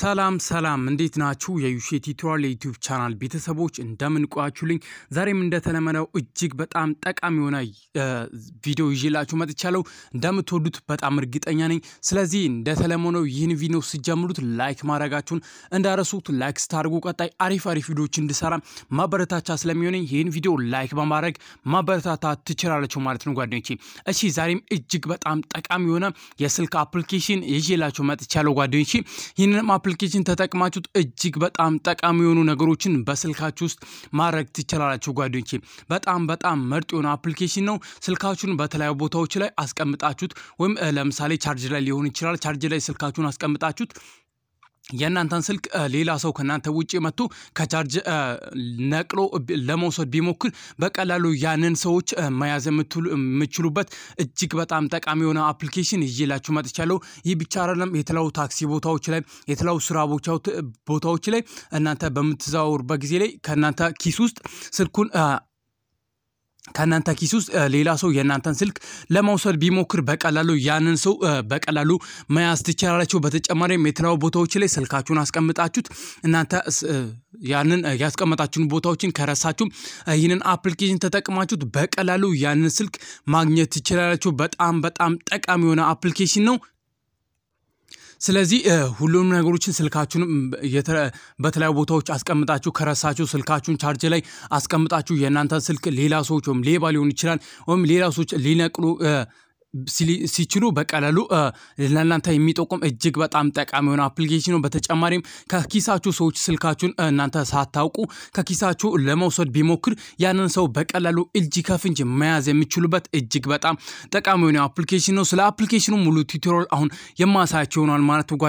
ሰላም ሰላም እንዴት ናችሁ? የዩሼት ቲዩቶሪያል የዩቲዩብ ቻናል ቤተሰቦች እንደምን ቆያችሁልኝ? ዛሬም እንደተለመደው እጅግ በጣም ጠቃሚ የሆነ ቪዲዮ ይዤላችሁ መጥቻለሁ። እንደምትወዱት በጣም እርግጠኛ ነኝ። ስለዚህ እንደተለመደው ይህን ቪዲዮ ስጀምሩት ላይክ ማድረጋችሁን እንዳረሱት፣ ላይክ ስታደርጉ ቀጣይ አሪፍ አሪፍ ቪዲዮዎች እንድሰራ ማበረታቻ ስለሚሆነኝ ይህን ቪዲዮ ላይክ በማድረግ ማበረታታ ትችላላችሁ ማለት ነው ጓደኞቼ። እሺ ዛሬም እጅግ በጣም ጠቃሚ የሆነ የስልክ አፕሊኬሽን ይዤላችሁ መጥቻለሁ ጓደኞቼ ይህንን አፕሊኬሽን ተጠቅማችሁት እጅግ በጣም ጠቃሚ የሆኑ ነገሮችን በስልካችሁ ውስጥ ማድረግ ትችላላችሁ። ጓደኞቼ በጣም በጣም ምርጥ የሆነ አፕሊኬሽን ነው። ስልካችሁን በተለያዩ ቦታዎች ላይ አስቀምጣችሁት ወይም ለምሳሌ ቻርጅ ላይ ሊሆን ይችላል። ቻርጅ ላይ ስልካችሁን አስቀምጣችሁት የእናንተን ስልክ ሌላ ሰው ከእናንተ ውጭ መጥቶ ከቻርጅ ነቅሎ ለመውሰድ ቢሞክር በቀላሉ ያንን ሰዎች መያዝ የምችሉበት እጅግ በጣም ጠቃሚ የሆነ አፕሊኬሽን ይዤላችሁ መጥቻለሁ። ይህ ብቻ አይደለም። የተለያዩ ታክሲ ቦታዎች ላይ፣ የተለያዩ ስራ ቦታዎች ላይ እናንተ በምትዘዋወሩበት ጊዜ ላይ ከእናንተ ኪስ ውስጥ ስልኩን ከእናንተ ኪስ ውስጥ ሌላ ሰው የእናንተን ስልክ ለመውሰድ ቢሞክር በቀላሉ ያንን ሰው በቀላሉ መያዝ ትችላላችሁ። በተጨማሪም የተለያዩ ቦታዎች ላይ ስልካችሁን አስቀምጣችሁት እናንተ ያንን ያስቀመጣችሁን ቦታዎችን ከረሳችሁም ይህንን አፕሊኬሽን ተጠቅማችሁት በቀላሉ ያንን ስልክ ማግኘት ትችላላችሁ። በጣም በጣም ጠቃሚ የሆነ አፕሊኬሽን ነው። ስለዚህ ሁሉንም ነገሮችን ስልካችሁን በተለያዩ ቦታዎች አስቀምጣችሁ ከረሳችሁ ስልካችሁን ቻርጅ ላይ አስቀምጣችሁ የእናንተ ስልክ ሌላ ሰዎች ወይም ሌባ ሊሆን ይችላል ወይም ሌላ ሰዎች ሊነቅሉ ሲችሉ በቀለሉ ለእናንተ የሚጠቁም እጅግ በጣም ጠቃሚ የሆነ አፕሊኬሽን ነው። በተጨማሪም ከኪሳችሁ ሰዎች ስልካችሁን እናንተ ሳታውቁ ከኪሳችሁ ለመውሰድ ቢሞክር ያንን ሰው በቀላሉ እጅ ከፍንጅ መያዝ የሚችሉበት እጅግ በጣም ጠቃሚ የሆነ አፕሊኬሽን ነው። ስለ አፕሊኬሽኑ ሙሉ ቱቶሪያል አሁን የማሳያቸው ይሆናል ማለት ነው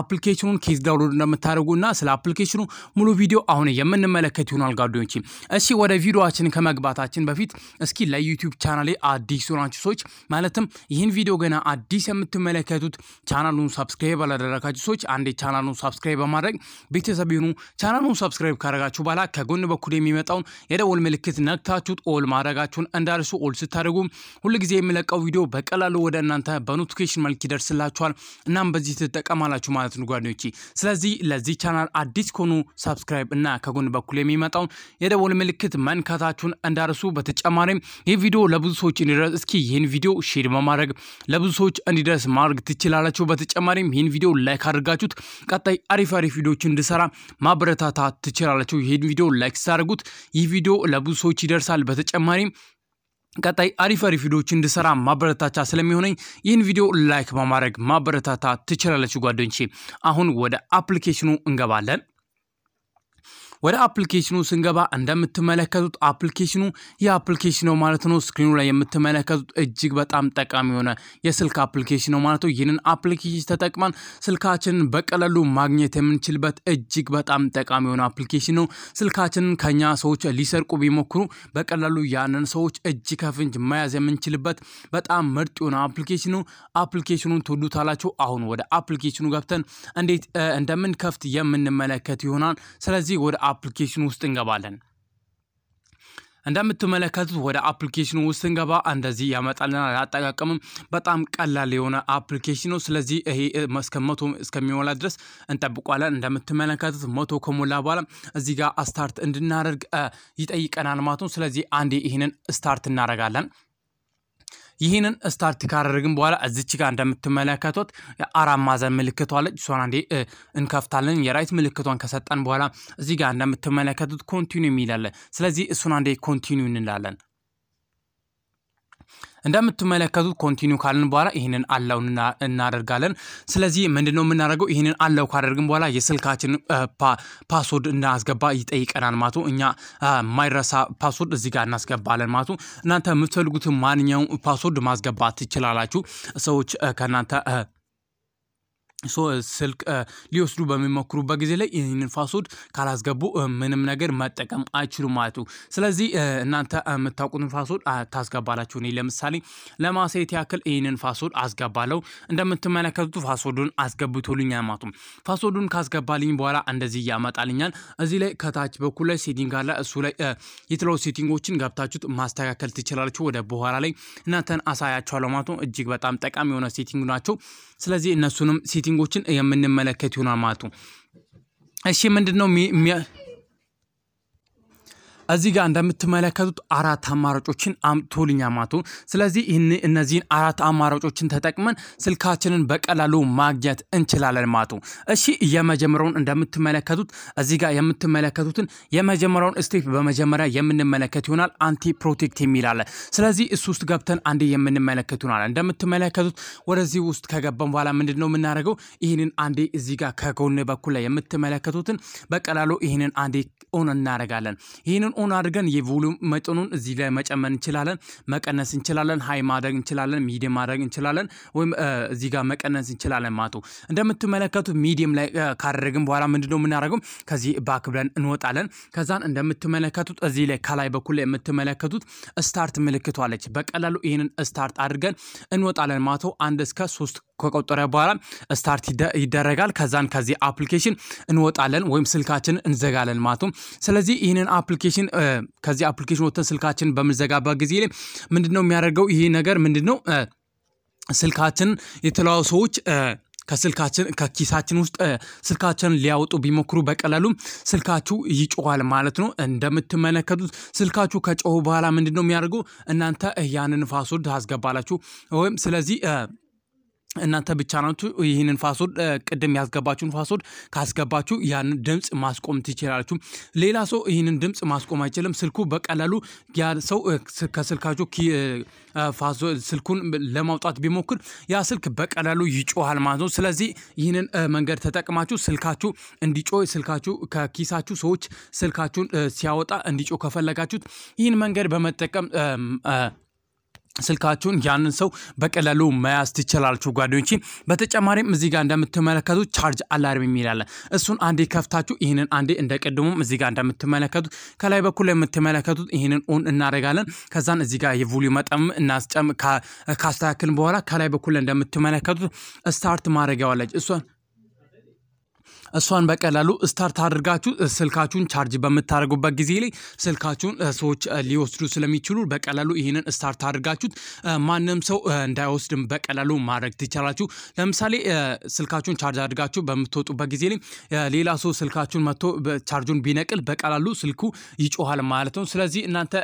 አፕሊኬሽኑን ኬዝ ዳውንሎድ እንደምታደርጉ እና ስለ አፕሊኬሽኑ ሙሉ ቪዲዮ አሁን የምንመለከት ይሆናል ጓደኞቼ። እሺ ወደ ቪዲዮችን ከመግባታችን በፊት እስኪ ለዩቲዩብ ቻናሌ አዲስ ናችሁ ሰዎች ማለትም ይህን ቪዲዮ ገና አዲስ የምትመለከቱት ቻናሉን ሳብስክራይብ አላደረጋችሁ ሰዎች አንዴ ቻናሉን ሳብስክራይብ በማድረግ ቤተሰብ ይሁኑ። ቻናሉን ሳብስክራይብ ካደረጋችሁ በኋላ ከጎን በኩል የሚመጣውን የደወል ምልክት ነክታችሁት ኦል ማድረጋችሁን እንዳርሱ። ኦል ስታደርጉ ሁልጊዜ የሚለቀው ቪዲዮ በቀላሉ ወደ እናንተ በኖቲኬሽን መልክ ይደርስላችኋል። እናም በዚህ ትጠቀማላችሁ ማለት ነው ጓደኞች። ስለዚህ ለዚህ ቻናል አዲስ ከሆኑ ሳብስክራይብ እና ከጎን በኩል የሚመጣውን የደወል ምልክት መንካታችሁን እንዳርሱ። በተጨማሪም ይህ ቪዲዮ ለብዙ ሰዎች እንዲደርስ እስኪ ይህን ቪዲዮ ሼር በማድረግ ለብዙ ሰዎች እንዲደርስ ማድረግ ትችላላችሁ። በተጨማሪም ይህን ቪዲዮ ላይክ አድርጋችሁት ቀጣይ አሪፍ አሪፍ ቪዲዮዎች እንድሰራ ማበረታታት ትችላላችሁ። ይህን ቪዲዮ ላይክ ስታደርጉት ይህ ቪዲዮ ለብዙ ሰዎች ይደርሳል። በተጨማሪም ቀጣይ አሪፍ አሪፍ ቪዲዮዎች እንድሰራ ማበረታቻ ስለሚሆነኝ ይህን ቪዲዮ ላይክ በማድረግ ማበረታታ ትችላለች ጓደኞቼ። አሁን ወደ አፕሊኬሽኑ እንገባለን። ወደ አፕሊኬሽኑ ስንገባ እንደምትመለከቱት አፕሊኬሽኑ የአፕሊኬሽን ነው ማለት ነው። ስክሪኑ ላይ የምትመለከቱት እጅግ በጣም ጠቃሚ የሆነ የስልክ አፕሊኬሽን ነው ማለት ነው። ይህንን አፕሊኬሽን ተጠቅመን ስልካችንን በቀላሉ ማግኘት የምንችልበት እጅግ በጣም ጠቃሚ የሆነ አፕሊኬሽን ነው። ስልካችንን ከኛ ሰዎች ሊሰርቁ ቢሞክሩ በቀላሉ ያንን ሰዎች እጅ ከፍንጅ መያዝ የምንችልበት በጣም ምርጥ የሆነ አፕሊኬሽን ነው። አፕሊኬሽኑን ትወዱታላችሁ። አሁን ወደ አፕሊኬሽኑ ገብተን እንዴት እንደምንከፍት የምንመለከት ይሆናል። ስለዚህ ወደ አፕሊኬሽን ውስጥ እንገባለን። እንደምትመለከቱት ወደ አፕሊኬሽን ውስጥ እንገባ እንደዚህ ያመጣልናል። አጠቃቀምም በጣም ቀላል የሆነ አፕሊኬሽን ነው። ስለዚህ ይሄ እስከ መቶ እስከሚሞላ ድረስ እንጠብቋለን። እንደምትመለከቱት መቶ ከሞላ በኋላ እዚህ ጋር ስታርት እንድናደርግ ይጠይቀናል ማለት ነው። ስለዚህ አንዴ ይህንን ስታርት እናደርጋለን። ይህንን ስታርት ካደረግን በኋላ እዚች ጋር እንደምትመለከቱት አራት ማዕዘን ምልክቷ አለች። እሷን አንዴ እንከፍታለን። የራይት ምልክቷን ከሰጠን በኋላ እዚህ ጋር እንደምትመለከቱት ኮንቲኒ የሚላለን። ስለዚህ እሱን አንዴ ኮንቲኒ እንላለን። እንደምትመለከቱት ኮንቲኒው ካልን በኋላ ይህንን አለው እናደርጋለን። ስለዚህ ምንድን ነው የምናደርገው? ይህንን አለው ካደርግን በኋላ የስልካችን ፓስወርድ እናስገባ ይጠይቀናል ማቱ እኛ ማይረሳ ፓስወርድ እዚህ ጋር እናስገባለን ማቱ እናንተ የምትፈልጉትን ማንኛውም ፓስወርድ ማስገባት ትችላላችሁ። ሰዎች ከእናንተ ስልክ ሊወስዱ በሚሞክሩበት ጊዜ ላይ ይህንን ፓስወርድ ካላስገቡ ምንም ነገር መጠቀም አይችሉም ማለት ነው። ስለዚህ እናንተ የምታውቁትን ፓስወርድ ታስገባላችሁ። እኔ ለምሳሌ ለማሳየት ያክል ይህንን ፓስወርድ አስገባለሁ። እንደምትመለከቱት ፓስወርዱን አስገብቶልኛል ማለት ነው። ፓስወርዱን ካስገባልኝ በኋላ እንደዚህ እያመጣልኛል። እዚህ ላይ ከታች በኩል ላይ ሴቲንግ አለ። እሱ ላይ የተለያዩ ሴቲንጎችን ገብታችሁት ማስተካከል ትችላላችሁ። ወደ በኋላ ላይ እናንተን አሳያችኋለሁ ማለት ነው። እጅግ በጣም ጠቃሚ የሆነ ሴቲንግ ናቸው። ስለዚህ እነሱንም ሴቲንጎችን የምንመለከት ይሆናል ማለት ነው። እሺ ምንድን ነው እዚህ ጋር እንደምትመለከቱት አራት አማራጮችን አምጥቶልኛ ማቶ። ስለዚህ ይህን እነዚህን አራት አማራጮችን ተጠቅመን ስልካችንን በቀላሉ ማግኘት እንችላለን ማቶ። እሺ የመጀመሪያውን እንደምትመለከቱት እዚህ ጋር የምትመለከቱትን የመጀመሪያውን ስቴፕ በመጀመሪያ የምንመለከት ይሆናል። አንቲ ፕሮቴክት የሚል አለ። ስለዚህ እሱ ውስጥ ገብተን አንዴ የምንመለከት ይሆናል። እንደምትመለከቱት ወደዚህ ውስጥ ከገባን በኋላ ምንድን ነው የምናደርገው? ይህንን አንዴ እዚህ ጋር ከጎን በኩል ላይ የምትመለከቱትን በቀላሉ ይህንን አንዴ ኦን እናደርጋለን። ይህንን ኦን አድርገን የቮሉም መጠኑን እዚህ ላይ መጨመር እንችላለን፣ መቀነስ እንችላለን፣ ሀይ ማድረግ እንችላለን፣ ሚዲየም ማድረግ እንችላለን፣ ወይም እዚህ ጋር መቀነስ እንችላለን ማለት እንደምትመለከቱ እንደምትመለከቱት ሚዲየም ላይ ካደረግን በኋላ ምንድነው የምናደርገው? ከዚህ ባክ ብለን እንወጣለን። ከዛን እንደምትመለከቱት እዚህ ላይ ከላይ በኩል ላይ የምትመለከቱት ስታርት ምልክቷለች። በቀላሉ ይህንን ስታርት አድርገን እንወጣለን ማቶ አንድ እስከ ሶስት ከቆጠረ በኋላ ስታርት ይደረጋል። ከዛን ከዚህ አፕሊኬሽን እንወጣለን ወይም ስልካችንን እንዘጋለን ማለት ነው። ስለዚህ ይህንን አፕሊኬሽን ከዚህ አፕሊኬሽን ወጥተን ስልካችን በምንዘጋበት ጊዜ ላይ ምንድን ነው የሚያደርገው? ይህ ነገር ምንድን ነው ስልካችንን የተለያዩ ሰዎች ከስልካችን ከኪሳችን ውስጥ ስልካችን ሊያወጡ ቢሞክሩ በቀላሉ ስልካችሁ ይጮኋል ማለት ነው። እንደምትመለከቱት ስልካችሁ ከጮሁ በኋላ ምንድን ነው የሚያደርገው? እናንተ ያንን ፓስወርድ ታስገባላችሁ ወይም ስለዚህ እናንተ ብቻ ናችሁ ይህንን ፓስወርድ ቅድም ያስገባችሁን ፓስወርድ ካስገባችሁ ያንን ድምፅ ማስቆም ትችላላችሁ። ሌላ ሰው ይህንን ድምፅ ማስቆም አይችልም። ስልኩ በቀላሉ ያ ሰው ከስልካችሁ ስልኩን ለማውጣት ቢሞክር ያ ስልክ በቀላሉ ይጮሃል ማለት ነው። ስለዚህ ይህንን መንገድ ተጠቅማችሁ ስልካችሁ እንዲጮ ስልካችሁ ከኪሳችሁ ሰዎች ስልካችሁን ሲያወጣ እንዲጮ ከፈለጋችሁት ይህን መንገድ በመጠቀም ስልካችሁን ያንን ሰው በቀላሉ መያዝ ትችላላችሁ ጓደኞች። በተጨማሪም እዚህ ጋር እንደምትመለከቱት ቻርጅ አላርም የሚል አለ። እሱን አንዴ ከፍታችሁ ይህንን አንዴ ቅድሙም እዚህ ጋር እንደምትመለከቱት ከላይ በኩል የምትመለከቱት ይህንን ኦን እናደርጋለን። ከዛን እዚህ ጋር የቮሊዩም መጠን እናስጨም ካስተካክልን በኋላ ከላይ በኩል እንደምትመለከቱት ስታርት ማድረጊያዋለች እሷን እሷን በቀላሉ ስታርት አድርጋችሁ ስልካችሁን ቻርጅ በምታደርጉበት ጊዜ ላይ ስልካችሁን ሰዎች ሊወስዱ ስለሚችሉ በቀላሉ ይህንን ስታርት አድርጋችሁት ማንም ሰው እንዳይወስድ በቀላሉ ማድረግ ትችላላችሁ። ለምሳሌ ስልካችሁን ቻርጅ አድርጋችሁ በምትወጡበት ጊዜ ላይ ሌላ ሰው ስልካችሁን መጥቶ ቻርጁን ቢነቅል በቀላሉ ስልኩ ይጮሃል ማለት ነው። ስለዚህ እናንተ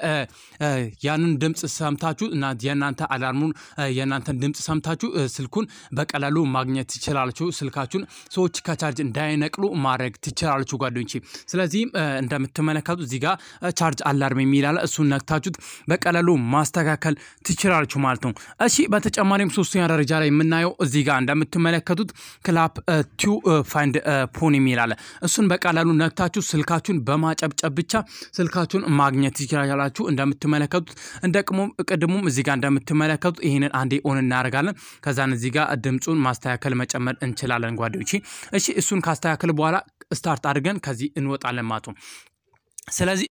ያንን ድምፅ ሰምታችሁ የእናንተ አላርሙን የእናንተን ድምፅ ሰምታችሁ ስልኩን በቀላሉ ማግኘት ትችላላችሁ። ስልካችሁን ሰዎች ከቻርጅ እንዳይ እንዳይነቅሉ ማድረግ ትችላለች ጓደኞቼ። ስለዚህ እንደምትመለከቱ እዚህ ጋር ቻርጅ አላርም የሚላለ እሱን ነክታችሁት በቀላሉ ማስተካከል ትችላለች ማለት ነው። እሺ በተጨማሪም ሶስተኛ ደረጃ ላይ የምናየው እዚህ ጋር እንደምትመለከቱት ክላፕ ቱ ፋይንድ ፎን የሚላል እሱን በቀላሉ ነክታችሁ ስልካችሁን በማጨብጨብ ብቻ ስልካችሁን ማግኘት ትችላላችሁ። እንደምትመለከቱት እንደቅሞ ቅድሙም እዚህ ጋር እንደምትመለከቱት ይህንን አንዴ ኦን እናደርጋለን። ከዛን እዚህ ጋር ድምፁን ማስተካከል መጨመር እንችላለን ጓደኞቼ። እሺ እሱን ካስተ ካስተካከል በኋላ ስታርት አድርገን ከዚህ እንወጣለን ማለት ነው። ስለዚህ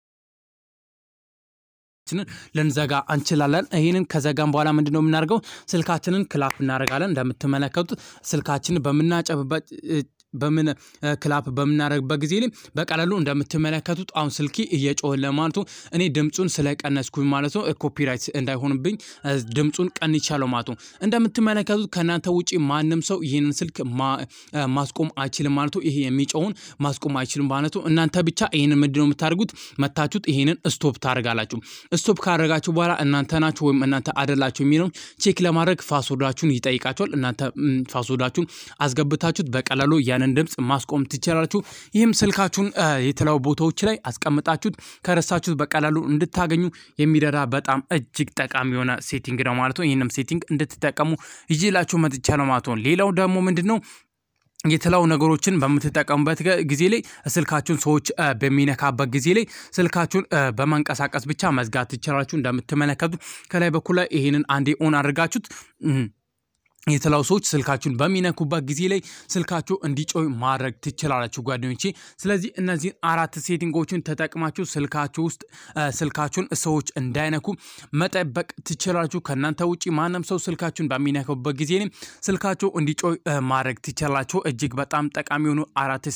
ልንዘጋ እንችላለን። ይህንን ከዘጋን በኋላ ምንድን ነው የምናደርገው? ስልካችንን ክላፍ እናደርጋለን። እንደምትመለከቱት ስልካችንን በምናጨብበት በምን ክላፕ በምናደረግበት ጊዜ ላይ በቀላሉ እንደምትመለከቱት አሁን ስልኪ እየጮኸ ለማለቱ እኔ ድምፁን ስለቀነስኩኝ ማለት ነው። ኮፒራይት እንዳይሆንብኝ ድምፁን ቀንቻለሁ ማለት ነው። እንደምትመለከቱት ከእናንተ ውጭ ማንም ሰው ይህንን ስልክ ማስቆም አይችልም ማለት ነው። ይሄ የሚጮውን ማስቆም አይችልም ማለት ነው። እናንተ ብቻ ይህንን ምንድን ነው የምታደርጉት? መታችሁት፣ ይህንን ስቶፕ ታደርጋላችሁ። ስቶፕ ካደረጋችሁ በኋላ እናንተ ናችሁ ወይም እናንተ አደላችሁ የሚለውን ቼክ ለማድረግ ፋስወርዳችሁን ይጠይቃቸዋል። እናንተ ፋስወርዳችሁን አስገብታችሁት በቀላሉ ያ የኢትዮጵያንን ድምፅ ማስቆም ትችላላችሁ። ይህም ስልካችሁን የተለያዩ ቦታዎች ላይ አስቀምጣችሁት ከረሳችሁት በቀላሉ እንድታገኙ የሚረዳ በጣም እጅግ ጠቃሚ የሆነ ሴቲንግ ነው ማለት ነው። ይህንም ሴቲንግ እንድትጠቀሙ ይዤላችሁ መጥቻለሁ ማለት ነው። ሌላው ደግሞ ምንድን ነው የተለያዩ ነገሮችን በምትጠቀሙበት ጊዜ ላይ ስልካችሁን ሰዎች በሚነካበት ጊዜ ላይ ስልካችሁን በማንቀሳቀስ ብቻ መዝጋት ትችላላችሁ። እንደምትመለከቱ ከላይ በኩል ላይ ይህንን አንዴ ኦን አድርጋችሁት የተለያዩ ሰዎች ስልካችሁን በሚነኩበት ጊዜ ላይ ስልካችሁ እንዲጮህ ማድረግ ትችላላችሁ ጓደኞቼ። ስለዚህ እነዚህን አራት ሴቲንጎችን ተጠቅማችሁ ስልካችሁ ውስጥ ስልካችሁን ሰዎች እንዳይነኩ መጠበቅ ትችላላችሁ። ከእናንተ ውጭ ማንም ሰው ስልካችሁን በሚነኩበት ጊዜ ላይ ስልካችሁ እንዲጮህ ማድረግ ትችላላችሁ። እጅግ በጣም ጠቃሚ የሆኑ አራት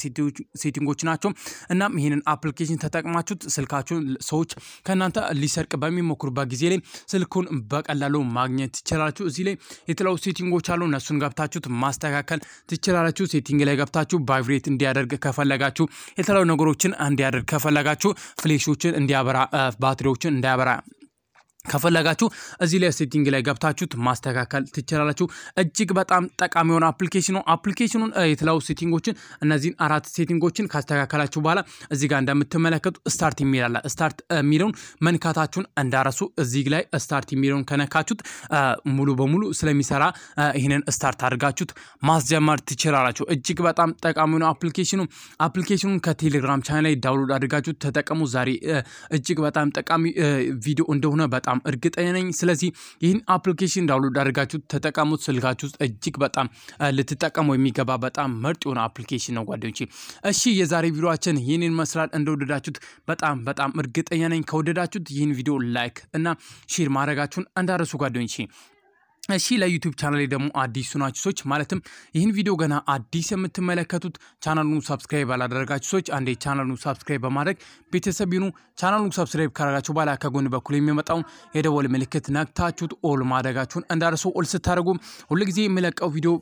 ሴቲንጎች ናቸው። እናም ይህንን አፕሊኬሽን ተጠቅማችሁ ስልካችሁን ሰዎች ከእናንተ ሊሰርቅ በሚሞክሩበት ጊዜ ላይ ስልኩን በቀላሉ ማግኘት ትችላላችሁ። እዚህ ላይ የተለያዩ ሴቲንጎ ሴቲንጎች አሉ። እነሱን ገብታችሁት ማስተካከል ትችላላችሁ። ሴቲንግ ላይ ገብታችሁ ቫይብሬት እንዲያደርግ ከፈለጋችሁ፣ የተለያዩ ነገሮችን እንዲያደርግ ከፈለጋችሁ፣ ፍሌሾችን እንዲያበራ፣ ባትሪዎችን እንዳያበራ ከፈለጋችሁ እዚህ ላይ ሴቲንግ ላይ ገብታችሁት ማስተካከል ትችላላችሁ። እጅግ በጣም ጠቃሚ የሆነ አፕሊኬሽን ነው። አፕሊኬሽኑን የተለያዩ ሴቲንጎችን እነዚህን አራት ሴቲንጎችን ካስተካከላችሁ በኋላ እዚህ ጋር እንደምትመለከቱ ስታርት የሚላለ ስታርት የሚለውን መንካታችሁን እንዳረሱ። እዚህ ላይ ስታርት የሚለውን ከነካችሁት ሙሉ በሙሉ ስለሚሰራ ይህንን ስታርት አድርጋችሁት ማስጀመር ትችላላችሁ። እጅግ በጣም ጠቃሚ ነው አፕሊኬሽኑ። አፕሊኬሽኑን ከቴሌግራም ቻናል ላይ ዳውንሎድ አድርጋችሁ ተጠቀሙ። ዛሬ እጅግ በጣም ጠቃሚ ቪዲዮ እንደሆነ በጣም በጣም እርግጠኛ ነኝ። ስለዚህ ይህን አፕሊኬሽን ዳውንሎድ አድርጋችሁ ተጠቀሙት። ስልካችሁ ውስጥ እጅግ በጣም ልትጠቀሙ የሚገባ በጣም ምርጥ የሆነ አፕሊኬሽን ነው ጓደኞቼ። እሺ የዛሬ ቪዲዮችን ይህንን ይመስላል። እንደወደዳችሁት በጣም በጣም እርግጠኛ ነኝ። ከወደዳችሁት ይህን ቪዲዮ ላይክ እና ሼር ማድረጋችሁን እንዳረሱ ጓደኞቼ እሺ ለዩቲዩብ ቻናሌ ደግሞ አዲሱ ናችሁ ሰዎች ማለትም ይህን ቪዲዮ ገና አዲስ የምትመለከቱት ቻናሉን ሰብስክራይብ ያላደረጋችሁ ሰዎች አንዴ ቻናሉን ሰብስክራይብ በማድረግ ቤተሰብ ይኑ። ቻናሉን ሳብስክራይብ ካደረጋችሁ በኋላ ከጎን በኩል የሚመጣውን የደወል ምልክት ነክታችሁት ኦል ማድረጋችሁን እንዳርሶ ኦል ስታደርጉ ሁልጊዜ የሚለቀው ቪዲዮ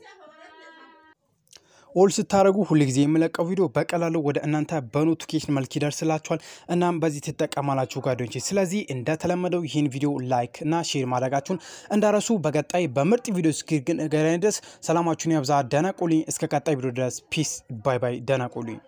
ኦል ስታደረጉ ጊዜ የምለቀው ቪዲዮ በቀላሉ ወደ እናንተ በኖቲፊኬሽን መልክ ይደርስላችኋል። እናም በዚህ ትጠቀማላችሁ ጓደኞች። ስለዚህ እንደተለመደው ይህን ቪዲዮ ላይክ እና ሼር ማድረጋችሁን እንዳረሱ። በቀጣይ በምርጥ ቪዲዮ እስክንገናኝ ድረስ ሰላማችሁን ያብዛ። ደህና እስከ ቀጣይ ቪዲዮ ድረስ ፒስ። ባይ ባይ። ደህና